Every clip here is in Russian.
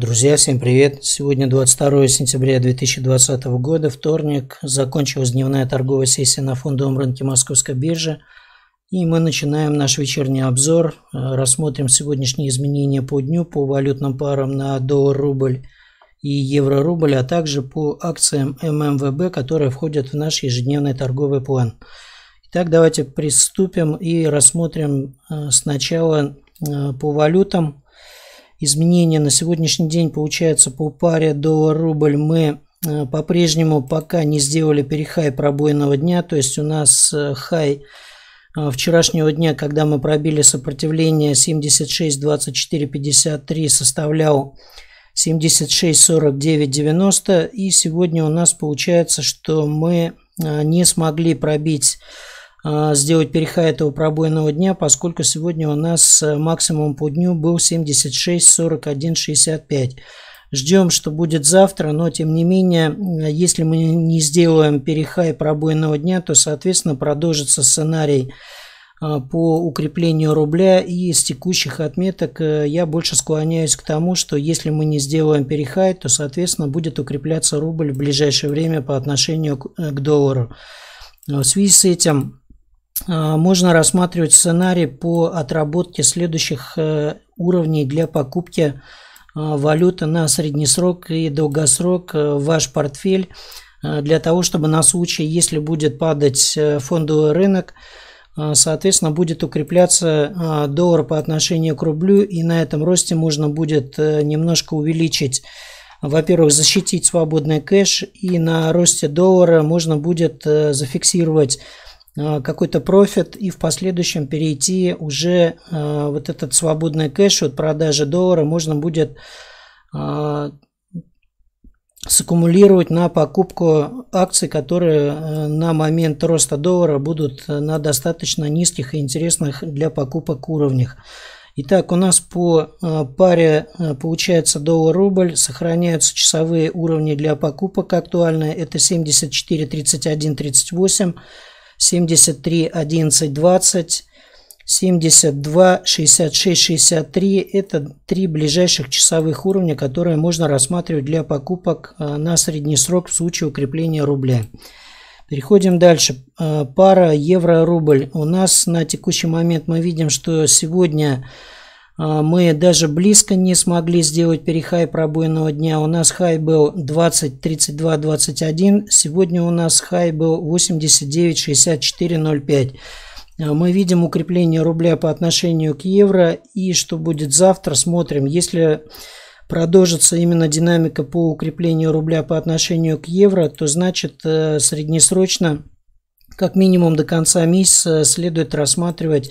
Друзья, всем привет! Сегодня 22 сентября 2020 года, вторник. Закончилась дневная торговая сессия на фондовом рынке Московской биржи. И мы начинаем наш вечерний обзор. Э, рассмотрим сегодняшние изменения по дню, по валютным парам на доллар-рубль и евро-рубль, а также по акциям ММВБ, которые входят в наш ежедневный торговый план. Итак, давайте приступим и рассмотрим э, сначала э, по валютам изменения на сегодняшний день получается по паре доллар-рубль мы э, по-прежнему пока не сделали перехай пробойного дня, то есть у нас э, хай э, вчерашнего дня, когда мы пробили сопротивление 76-24-53 составлял 76-49-90 и сегодня у нас получается, что мы не смогли пробить а, сделать перехай этого пробойного дня, поскольку сегодня у нас э, максимум по дню был 76, 41, 65. Ждем, что будет завтра, но тем не менее, э, если мы не сделаем перехай пробойного дня, то, соответственно, продолжится сценарий а, по укреплению рубля и из текущих отметок э, я больше склоняюсь к тому, что если мы не сделаем перехай, то, соответственно, будет укрепляться рубль в ближайшее время по отношению к доллару. А в связи с этим а, можно рассматривать сценарий по отработке следующих э, уровней для покупки а, валюты на среднесрок и долгосрок э, в ваш портфель э, для того, чтобы на случай, если будет падать фондовый рынок, соответственно, будет укрепляться доллар по отношению к рублю, и на этом росте можно будет немножко увеличить во-первых, защитить свободный кэш, и на росте доллара можно будет зафиксировать Э, какой-то профит и в последующем перейти уже э, вот этот свободный кэш от продажи доллара можно будет э, саккумулировать на покупку акций, которые на момент роста доллара будут на достаточно низких и интересных для покупок уровнях. Итак, у нас по паре получается доллар-рубль, сохраняются часовые уровни для покупок актуальные, это 74.31.38, 73 11 20, 72 66 63. Это три ближайших часовых уровня, которые можно рассматривать для покупок э, на средний срок в случае укрепления рубля. Переходим дальше. Э, пара евро-рубль. У нас на текущий момент мы видим, что сегодня а, мы даже близко не смогли сделать перехай пробойного дня. У нас хай был 20, 32, 21. Сегодня у нас хай был 89, 64, 05. Мы видим укрепление рубля по отношению к евро. И что будет завтра, смотрим. Если продолжится именно динамика по укреплению рубля по отношению к евро, то значит э, среднесрочно, как минимум до конца месяца, следует рассматривать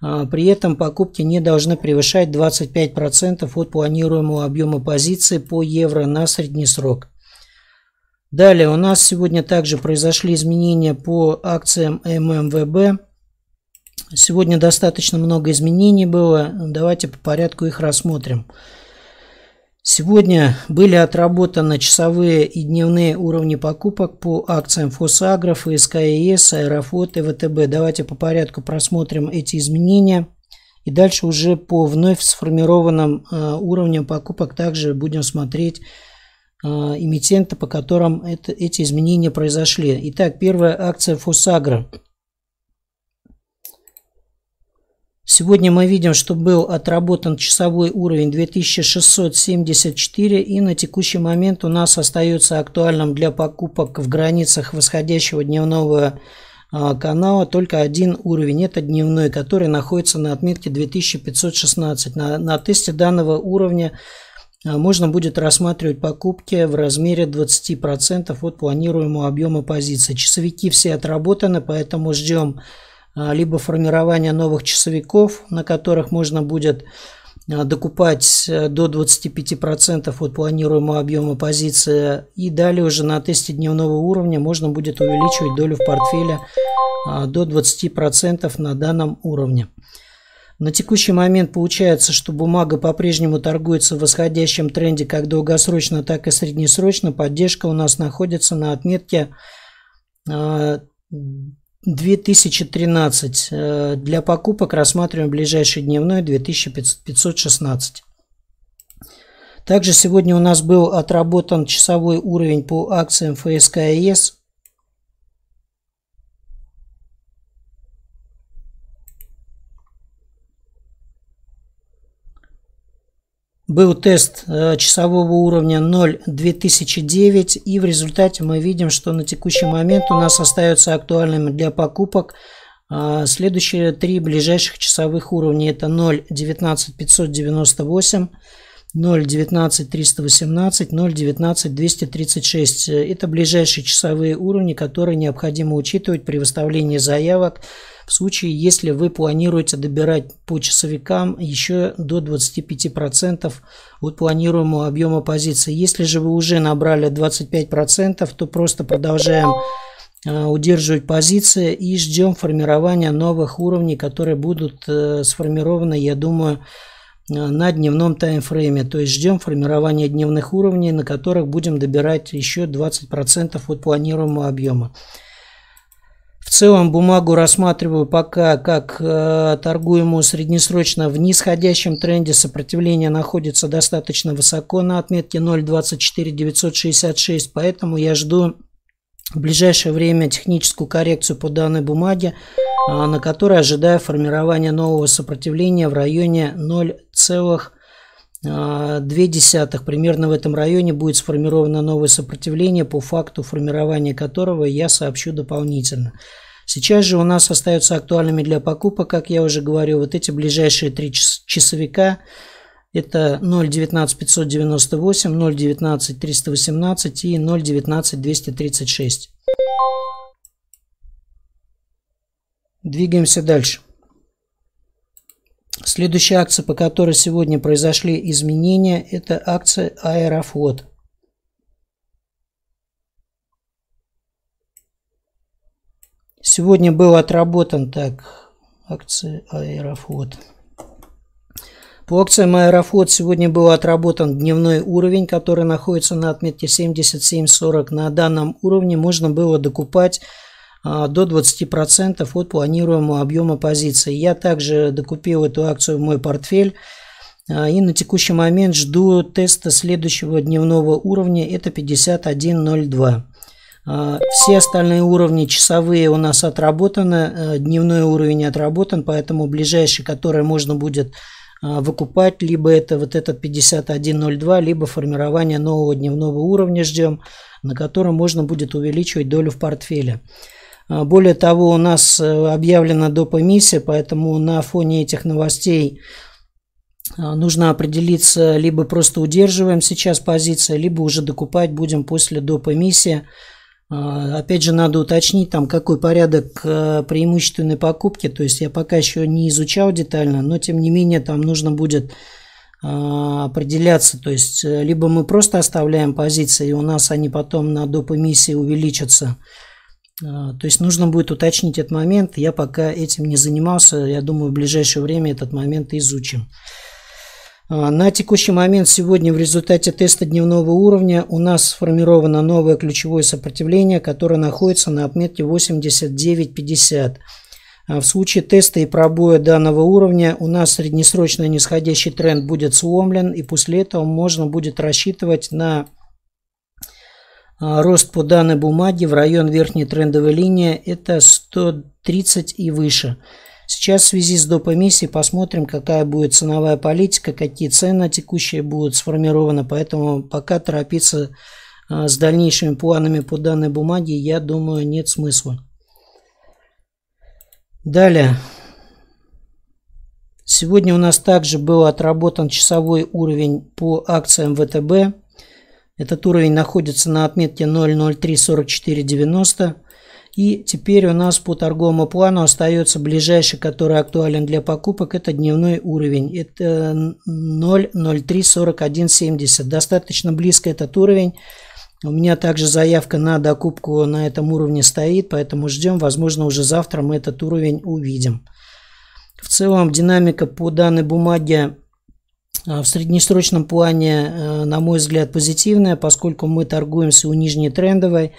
А, при этом покупки не должны превышать 25% от планируемого объема позиции по евро на средний срок. Далее у нас сегодня также произошли изменения по акциям ММВБ. Сегодня достаточно много изменений было. Давайте по порядку их рассмотрим. Сегодня были отработаны часовые и дневные уровни покупок по акциям Фосагров, СКС, Аэрофот, и ВТБ. Давайте по порядку просмотрим эти изменения. И дальше уже по вновь сформированным э, уровням покупок также будем смотреть эмитента, по которым это, эти изменения произошли. Итак, первая акция Фосагра – Сегодня мы видим, что был отработан часовой уровень 2674 и на текущий момент у нас остается актуальным для покупок в границах восходящего дневного а, канала только один уровень. Это дневной, который находится на отметке 2516. На, на тесте данного уровня а, можно будет рассматривать покупки в размере 20% от планируемого объема позиций. Часовики все отработаны, поэтому ждем а, либо формирование новых часовиков, на которых можно будет а, докупать э, до 25% от планируемого объема позиции. И далее уже на тесте дневного уровня можно будет увеличивать долю в портфеле а, до 20% на данном уровне. На текущий момент получается, что бумага по-прежнему торгуется в восходящем тренде как долгосрочно, так и среднесрочно. Поддержка у нас находится на отметке 2013. Э, для покупок рассматриваем ближайший дневной 2516. Также сегодня у нас был отработан часовой уровень по акциям ФСКС. Был тест э, часового уровня 0.2009, и в результате мы видим, что на текущий момент у нас остается актуальными для покупок а, следующие три ближайших часовых уровня. Это 0.19598, 0.19318, 0.19236. Это ближайшие часовые уровни, которые необходимо учитывать при выставлении заявок в случае, если вы планируете добирать по часовикам еще до 25% от планируемого объема позиции. Если же вы уже набрали 25%, то просто продолжаем э, удерживать позиции и ждем формирования новых уровней, которые будут э, сформированы, я думаю, э, на дневном таймфрейме. То есть ждем формирования дневных уровней, на которых будем добирать еще 20% от планируемого объема. В целом бумагу рассматриваю пока как э, торгуемую среднесрочно в нисходящем тренде. Сопротивление находится достаточно высоко на отметке 0.24966, поэтому я жду в ближайшее время техническую коррекцию по данной бумаге, э, на которой ожидаю формирования нового сопротивления в районе 0, а, две десятых примерно в этом районе будет сформировано новое сопротивление, по факту формирования которого я сообщу дополнительно. Сейчас же у нас остаются актуальными для покупок, как я уже говорил, вот эти ближайшие три часовика. Это 0.19598, 0.19318 и 0.19236. Двигаемся дальше. Следующая акция, по которой сегодня произошли изменения, это акция «Аэрофлот». Сегодня был отработан так акция «Аэрофлот». По акциям Аэрофлот сегодня был отработан дневной уровень, который находится на отметке 77.40. На данном уровне можно было докупать а, до 20% от планируемого объема позиции. Я также докупил эту акцию в мой портфель. А, и на текущий момент жду теста следующего дневного уровня, это 51.02. А, все остальные уровни часовые у нас отработаны, дневной уровень отработан, поэтому ближайший, который можно будет выкупать, либо это вот этот 51.02, либо формирование нового дневного уровня ждем, на котором можно будет увеличивать долю в портфеле. А, более того, у нас э, объявлена доп. эмиссия, поэтому на фоне этих новостей а, нужно определиться, либо просто удерживаем сейчас позиции, либо уже докупать будем после доп. эмиссии. А, опять же, надо уточнить, там, какой порядок э, преимущественной покупки. То есть я пока еще не изучал детально, но тем не менее там нужно будет определяться. То есть э, либо мы просто оставляем позиции, и у нас они потом на доп. эмиссии увеличатся – а, то есть нужно будет уточнить этот момент. Я пока этим не занимался. Я думаю, в ближайшее время этот момент изучим. А, на текущий момент сегодня в результате теста дневного уровня у нас сформировано новое ключевое сопротивление, которое находится на отметке 89.50. А, в случае теста и пробоя данного уровня у нас среднесрочный нисходящий тренд будет сломлен, и после этого можно будет рассчитывать на а, рост по данной бумаге в район верхней трендовой линии – это 130 и выше. Сейчас в связи с доп. эмиссией посмотрим, какая будет ценовая политика, какие цены текущие будут сформированы. Поэтому пока торопиться а, с дальнейшими планами по данной бумаге, я думаю, нет смысла. Далее. Сегодня у нас также был отработан часовой уровень по акциям ВТБ. Этот уровень находится на отметке 0034490. И теперь у нас по торговому плану остается ближайший, который актуален для покупок, это дневной уровень. Это 0.034170. Достаточно близко этот уровень. У меня также заявка на докупку на этом уровне стоит, поэтому ждем. Возможно, уже завтра мы этот уровень увидим. В целом динамика по данной бумаге а, в среднесрочном плане, э, на мой взгляд, позитивная, поскольку мы торгуемся у нижней трендовой.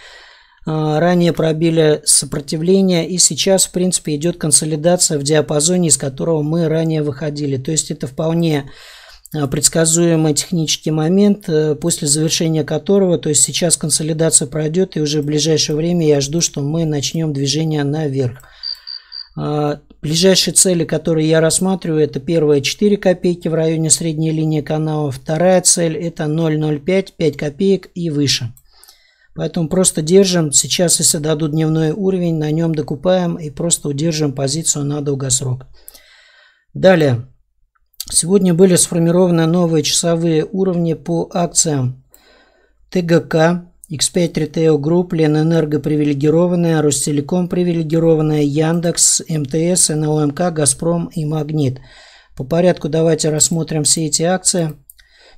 А, ранее пробили сопротивление, и сейчас, в принципе, идет консолидация в диапазоне, из которого мы ранее выходили. То есть это вполне а, предсказуемый технический момент, э, после завершения которого, то есть сейчас консолидация пройдет, и уже в ближайшее время я жду, что мы начнем движение наверх. А, ближайшие цели, которые я рассматриваю, это первые 4 копейки в районе средней линии канала, вторая цель это 0,05, 5 копеек и выше. Поэтому просто держим, сейчас если дадут дневной уровень, на нем докупаем и просто удержим позицию на долгосрок. Далее. Сегодня были сформированы новые часовые уровни по акциям ТГК, X5 Retail Group, Ленэнерго привилегированная, Ростелеком привилегированная, Яндекс, МТС, НЛМК, Газпром и Магнит. По порядку давайте рассмотрим все эти акции.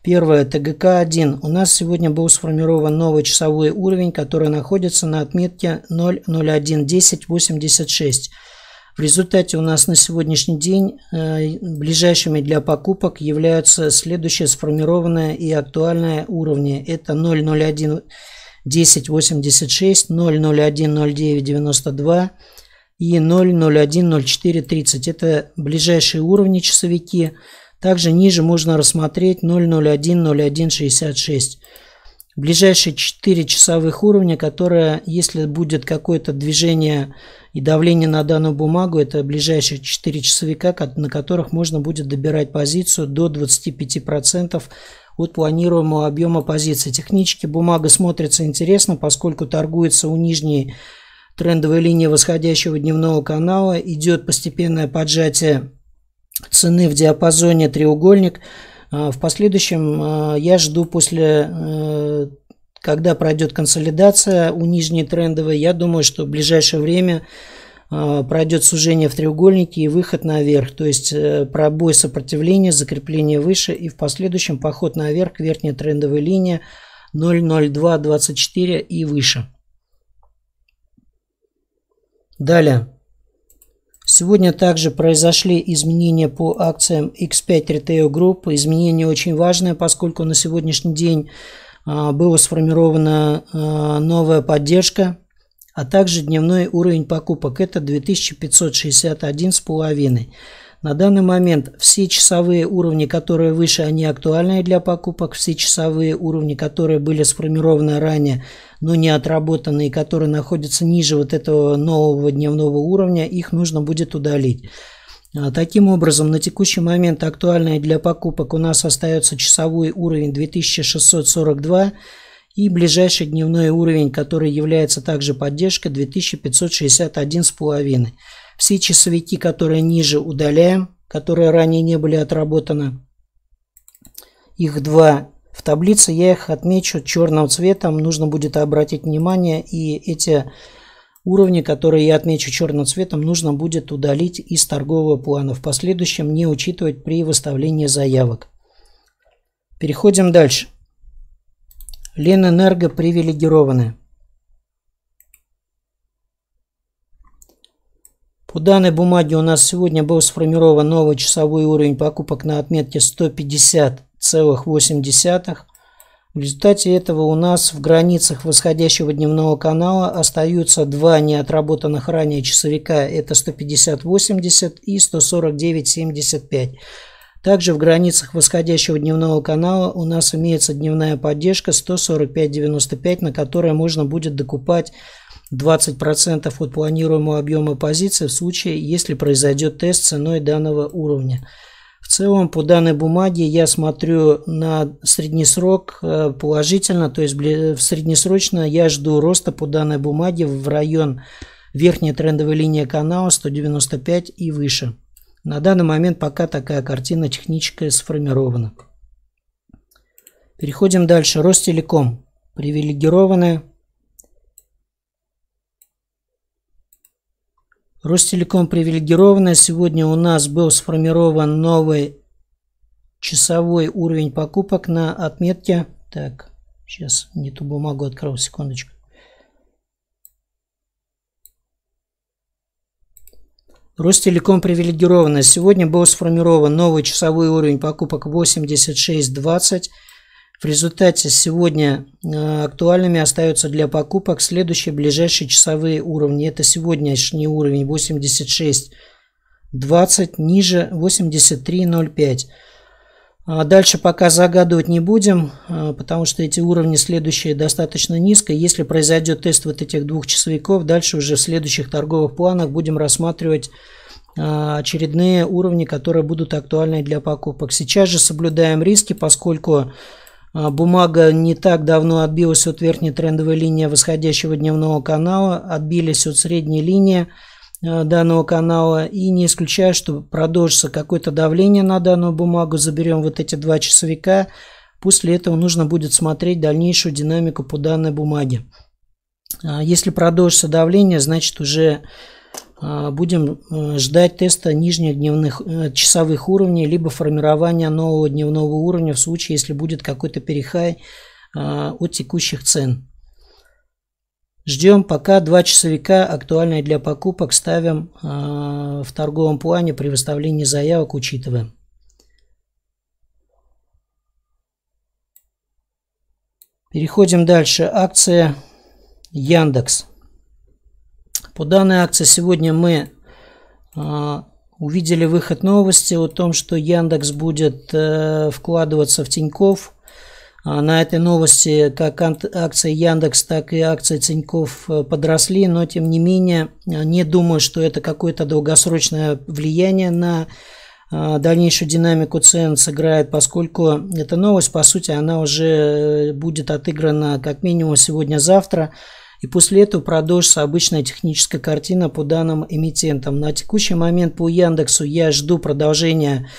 Первое. ТГК-1. У нас сегодня был сформирован новый часовой уровень, который находится на отметке 0.01.10.86. В результате у нас на сегодняшний день э, ближайшими для покупок являются следующие сформированные и актуальные уровни. Это 0.01 1086, 001, 09, 92 и 001, 04, 30. Это ближайшие уровни часовики. Также ниже можно рассмотреть 001, 01, 66. Ближайшие 4 часовых уровня, которые, если будет какое-то движение и давление на данную бумагу, это ближайшие 4 часовика, на которых можно будет добирать позицию до 25% от планируемого объема позиций. Технически бумага смотрится интересно, поскольку торгуется у нижней трендовой линии восходящего дневного канала, идет постепенное поджатие цены в диапазоне треугольник. А, в последующем а, я жду после э, когда пройдет консолидация у нижней трендовой, я думаю, что в ближайшее время а, пройдет сужение в треугольнике и выход наверх, то есть э, пробой сопротивления, закрепление выше и в последующем поход наверх, верхняя трендовая линия 00224 и выше. Далее. Сегодня также произошли изменения по акциям X5 Retail Group. Изменения очень важные, поскольку на сегодняшний день а, была сформирована новая поддержка а также дневной уровень покупок – это 2561,5. На данный момент все часовые уровни, которые выше, они актуальны для покупок. Все часовые уровни, которые были сформированы ранее, но не отработаны, и которые находятся ниже вот этого нового дневного уровня, их нужно будет удалить. А, таким образом, на текущий момент актуальной для покупок у нас остается часовой уровень 2642, и ближайший дневной уровень, который является также поддержкой 2561,5. Все часовики, которые ниже удаляем, которые ранее не были отработаны. Их два в таблице я их отмечу черным цветом. Нужно будет обратить внимание и эти уровни, которые я отмечу черным цветом, нужно будет удалить из торгового плана. В последующем не учитывать при выставлении заявок. Переходим дальше. Ленэнерго привилегированы. По данной бумаге у нас сегодня был сформирован новый часовой уровень покупок на отметке 150,8. В результате этого у нас в границах восходящего дневного канала остаются два неотработанных ранее часовика. Это 150,80 и 149,75. Также в границах восходящего дневного канала у нас имеется дневная поддержка 145.95, на которой можно будет докупать 20% от планируемого объема позиций в случае, если произойдет тест ценой данного уровня. В целом по данной бумаге я смотрю на среднесрок э, положительно, то есть в э, среднесрочно я жду роста по данной бумаге в район верхней трендовой линии канала 195 и выше. На данный момент пока такая картина техническая сформирована. Переходим дальше. Ростелеком. Привилегированная. Ростелеком привилегированная. Сегодня у нас был сформирован новый часовой уровень покупок на отметке. Так, сейчас не ту бумагу открыл, секундочку. Рост Ростелеком привилегированный. Сегодня был сформирован новый часовой уровень покупок 86.20. В результате сегодня э, актуальными остаются для покупок следующие ближайшие часовые уровни. Это сегодняшний уровень 86.20, ниже 83.05. А дальше пока загадывать не будем, а, потому что эти уровни следующие достаточно низко. Если произойдет тест вот этих двух часовиков, дальше уже в следующих торговых планах будем рассматривать а, очередные уровни, которые будут актуальны для покупок. Сейчас же соблюдаем риски, поскольку бумага не так давно отбилась от верхней трендовой линии восходящего дневного канала, отбились от средней линии. Э, данного канала и не исключаю, что продолжится какое-то давление на данную бумагу, заберем вот эти два часовика, после этого нужно будет смотреть дальнейшую динамику по данной бумаге. А, если продолжится давление, значит уже а, будем э, ждать теста нижних дневных э, часовых уровней, либо формирования нового дневного уровня в случае, если будет какой-то перехай а, от текущих цен. Ждем пока два часовика, актуальные для покупок, ставим э, в торговом плане при выставлении заявок, учитываем. Переходим дальше. Акция Яндекс. По данной акции сегодня мы э, увидели выход новости о том, что Яндекс будет э, вкладываться в Тиньков а на этой новости как акции Яндекс, так и акции Тиньков э, подросли, но тем не менее э, не думаю, что это какое-то долгосрочное влияние на э, дальнейшую динамику цен сыграет, поскольку эта новость, по сути, она уже будет отыграна как минимум сегодня-завтра. И после этого продолжится обычная техническая картина по данным эмитентам. На текущий момент по Яндексу я жду продолжения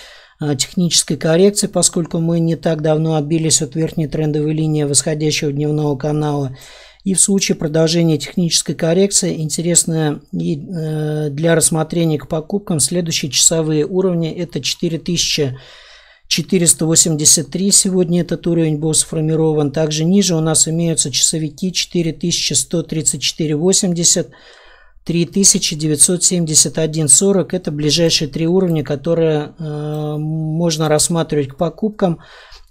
а, технической коррекции, поскольку мы не так давно отбились от верхней трендовой линии восходящего дневного канала. И в случае продолжения технической коррекции интересно э, для рассмотрения к покупкам следующие часовые уровни. Это 4483 сегодня этот уровень был сформирован. Также ниже у нас имеются часовики 4134,80, 3971.40 это ближайшие три уровня, которые э, можно рассматривать к покупкам.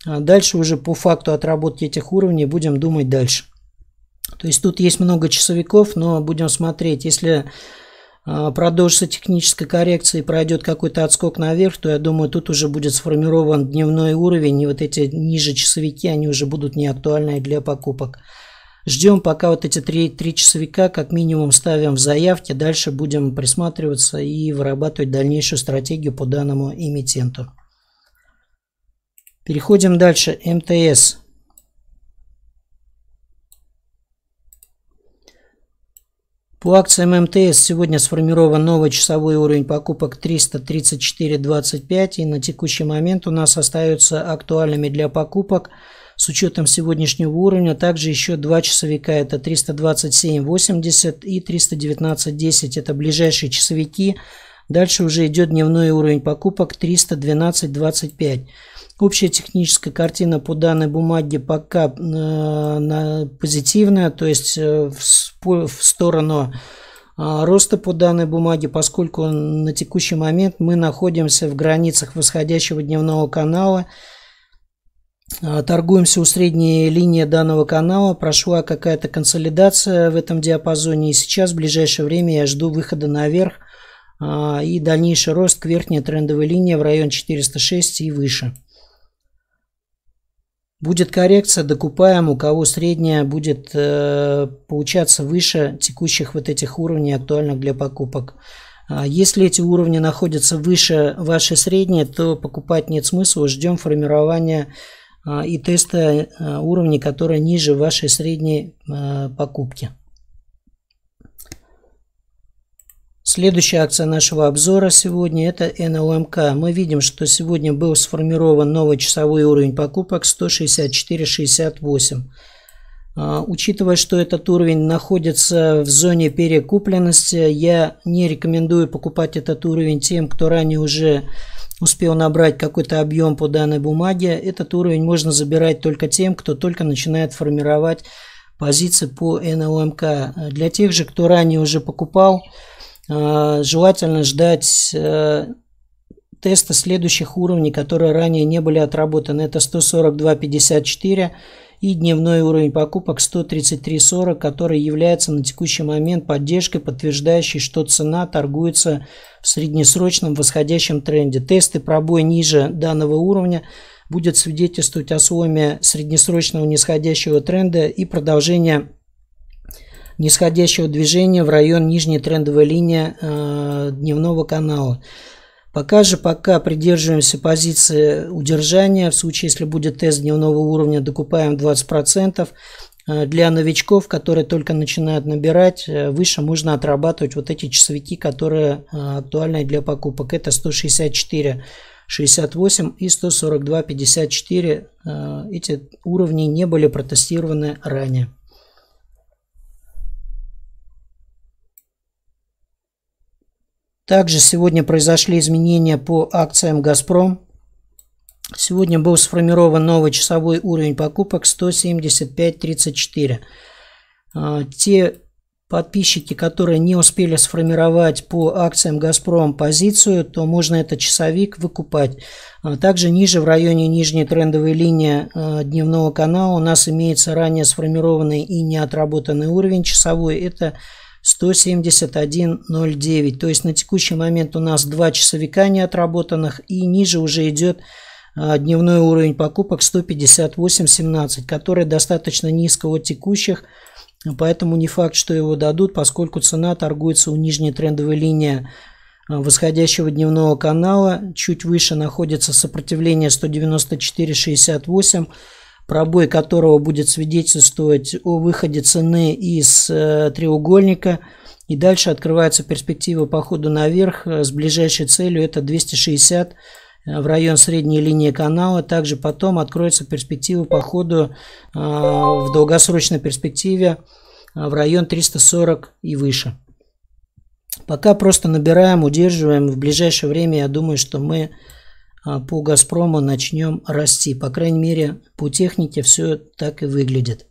А дальше уже по факту отработки этих уровней будем думать дальше. То есть тут есть много часовиков, но будем смотреть. Если э, продолжится техническая коррекция и пройдет какой-то отскок наверх, то я думаю, тут уже будет сформирован дневной уровень, и вот эти ниже часовики, они уже будут не актуальны для покупок. Ждем, пока вот эти три, три часовика как минимум ставим в заявке. Дальше будем присматриваться и вырабатывать дальнейшую стратегию по данному эмитенту. Переходим дальше. МТС. По акциям МТС сегодня сформирован новый часовой уровень покупок 334.25 и на текущий момент у нас остаются актуальными для покупок – с учетом сегодняшнего уровня, также еще два часовика, это 327.80 и 319.10, это ближайшие часовики. Дальше уже идет дневной уровень покупок 312.25. Общая техническая картина по данной бумаге пока э, на, позитивная, то есть э, в, в сторону э, роста по данной бумаге, поскольку на текущий момент мы находимся в границах восходящего дневного канала – а, торгуемся у средней линии данного канала. Прошла какая-то консолидация в этом диапазоне. И сейчас, в ближайшее время, я жду выхода наверх а, и дальнейший рост к верхней трендовой линии в район 406 и выше. Будет коррекция, докупаем, у кого средняя будет э, получаться выше текущих вот этих уровней, актуальных для покупок. А, если эти уровни находятся выше вашей средней, то покупать нет смысла, ждем формирования а, и теста уровня, которые ниже вашей средней а, покупки. Следующая акция нашего обзора сегодня – это НЛМК. Мы видим, что сегодня был сформирован новый часовой уровень покупок 164.68. А, учитывая, что этот уровень находится в зоне перекупленности, я не рекомендую покупать этот уровень тем, кто ранее уже успел набрать какой-то объем по данной бумаге, этот уровень можно забирать только тем, кто только начинает формировать позиции по НЛМК. Для тех же, кто ранее уже покупал, э, желательно ждать э, теста следующих уровней, которые ранее не были отработаны. Это 142.54 и дневной уровень покупок 133.40, который является на текущий момент поддержкой, подтверждающей, что цена торгуется в среднесрочном восходящем тренде. Тесты пробоя ниже данного уровня будет свидетельствовать о сломе среднесрочного нисходящего тренда и продолжение нисходящего движения в район нижней трендовой линии э, дневного канала. Пока же пока придерживаемся позиции удержания. В случае, если будет тест дневного уровня, докупаем 20%. Э, для новичков, которые только начинают набирать, э, выше можно отрабатывать вот эти часовики, которые э, актуальны для покупок. Это 164 68 и 142 54 эти уровни не были протестированы ранее Также сегодня произошли изменения по акциям «Газпром». Сегодня был сформирован новый часовой уровень покупок 175.34. А, те подписчики, которые не успели сформировать по акциям «Газпром» позицию, то можно этот часовик выкупать. А, также ниже, в районе нижней трендовой линии а, дневного канала у нас имеется ранее сформированный и неотработанный уровень часовой. Это 171.09. То есть на текущий момент у нас 2 часовика неотработанных и ниже уже идет а, дневной уровень покупок 158.17, который достаточно низко от текущих, поэтому не факт, что его дадут, поскольку цена торгуется у нижней трендовой линии а, восходящего дневного канала. Чуть выше находится сопротивление 194.68 пробой которого будет свидетельствовать о выходе цены из э, треугольника. И дальше открывается перспектива по ходу наверх э, с ближайшей целью это 260 э, в район средней линии канала. Также потом откроется перспектива по ходу в долгосрочной перспективе в район 340 и выше. Пока просто набираем, удерживаем. В ближайшее время, я думаю, что мы а, по «Газпрому» начнем расти. По крайней мере, по технике все так и выглядит.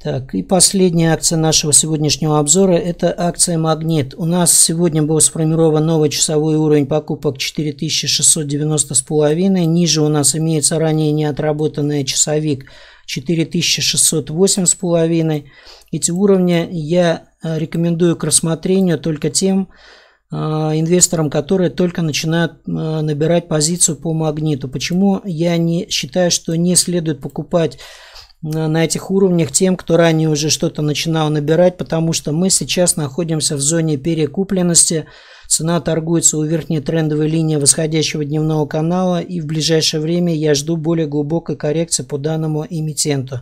Так, и последняя акция нашего сегодняшнего обзора – это акция «Магнит». У нас сегодня был сформирован новый часовой уровень покупок 4690,5 Ниже у нас имеется ранее неотработанный часовик 4608,5. Эти уровни я э, рекомендую к рассмотрению только тем, а, инвесторам, которые только начинают а, набирать позицию по магниту. Почему я не считаю, что не следует покупать а, на этих уровнях тем, кто ранее уже что-то начинал набирать, потому что мы сейчас находимся в зоне перекупленности. Цена торгуется у верхней трендовой линии восходящего дневного канала и в ближайшее время я жду более глубокой коррекции по данному эмитенту.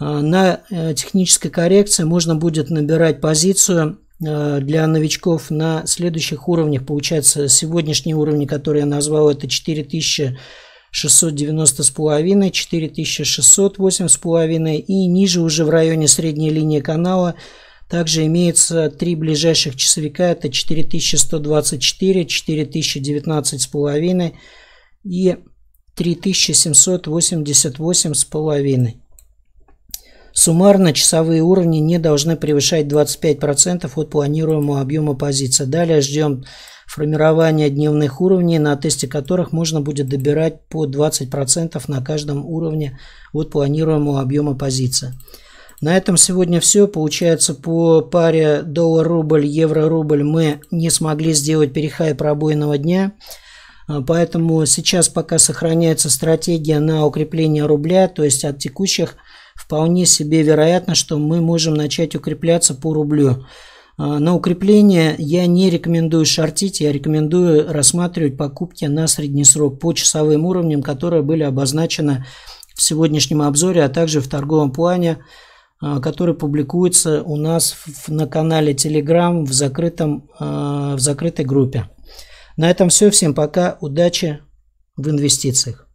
На э, технической коррекции можно будет набирать позицию Э, для новичков на следующих уровнях. Получается, сегодняшние уровни, которые я назвал, это 4690 с половиной, 4608 с половиной и ниже уже в районе средней линии канала также имеется три ближайших часовика, это 4124, 4019 с половиной и 3788 с половиной. Суммарно часовые уровни не должны превышать 25% от планируемого объема позиций. Далее ждем формирования дневных уровней, на тесте которых можно будет добирать по 20% на каждом уровне от планируемого объема позиции. На этом сегодня все. Получается, по паре доллар-рубль, евро-рубль мы не смогли сделать перехай пробойного дня. А, поэтому сейчас пока сохраняется стратегия на укрепление рубля, то есть от текущих – вполне себе вероятно, что мы можем начать укрепляться по рублю. А, на укрепление я не рекомендую шортить, я рекомендую рассматривать покупки на средний срок по часовым уровням, которые были обозначены в сегодняшнем обзоре, а также в торговом плане, а, который публикуется у нас на канале Telegram в, закрытом, а, в закрытой группе. На этом все. Всем пока. Удачи в инвестициях.